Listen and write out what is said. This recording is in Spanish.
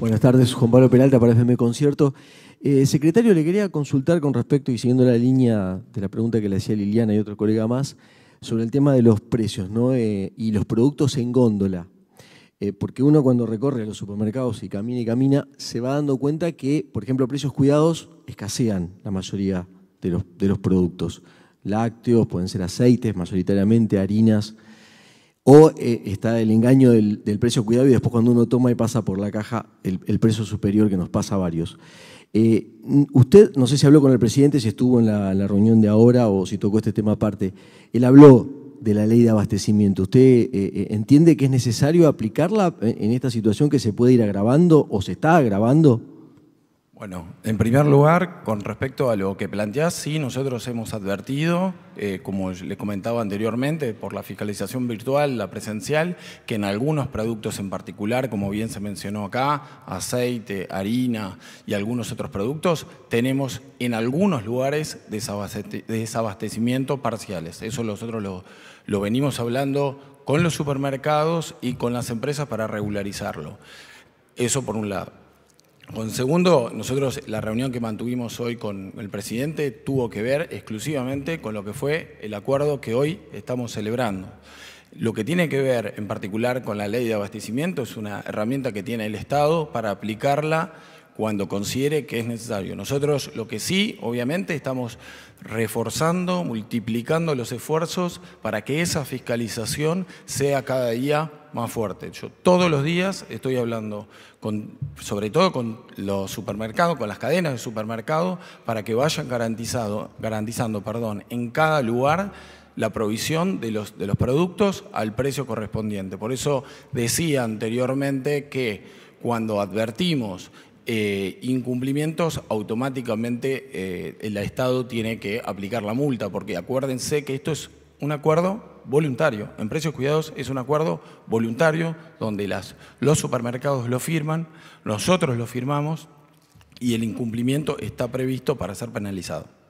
Buenas tardes, Juan Pablo Peralta para FM Concierto. Eh, secretario, le quería consultar con respecto, y siguiendo la línea de la pregunta que le hacía Liliana y otro colega más, sobre el tema de los precios ¿no? Eh, y los productos en góndola. Eh, porque uno cuando recorre los supermercados y camina y camina, se va dando cuenta que, por ejemplo, precios cuidados escasean la mayoría de los, de los productos. Lácteos, pueden ser aceites, mayoritariamente harinas. O eh, está el engaño del, precio cuidado y después cuando uno toma y pasa por la caja el, precio superior que nos pasa a varios. Eh, usted, no sé si habló con el presidente, si estuvo en la, reunión de ahora o si tocó este tema aparte. Él habló de la ley de abastecimiento. ¿Usted eh, entiende que es necesario aplicarla en esta situación que se puede ir agravando o se está agravando? Bueno, en primer lugar, con respecto a lo que planteás, sí, nosotros hemos advertido, eh, como les comentaba anteriormente, por la fiscalización virtual, la presencial, que en algunos productos en particular, como bien se mencionó acá, aceite, harina y algunos otros productos, tenemos en algunos lugares desabastecimiento parciales. Eso nosotros lo venimos hablando con los supermercados y con las empresas para regularizarlo. Eso por un lado. Con segundo, nosotros la reunión que mantuvimos hoy con el presidente tuvo que ver exclusivamente con lo que fue el acuerdo que hoy estamos celebrando. Lo que tiene que ver en particular con la ley de abastecimiento es una herramienta que tiene el Estado para aplicarla cuando considere que es necesario. Nosotros lo que sí, obviamente, estamos reforzando, multiplicando los esfuerzos para que esa fiscalización sea cada día más fuerte. Yo todos los días estoy hablando, con, sobre todo con los supermercados, con las cadenas de supermercados, para que vayan garantizado, garantizando perdón, en cada lugar la provisión de los, de los productos al precio correspondiente. Por eso decía anteriormente que cuando advertimos eh, incumplimientos, automáticamente eh, el Estado tiene que aplicar la multa, porque acuérdense que esto es un acuerdo voluntario. En precios cuidados es un acuerdo voluntario donde las, los supermercados lo firman, nosotros lo firmamos y el incumplimiento está previsto para ser penalizado.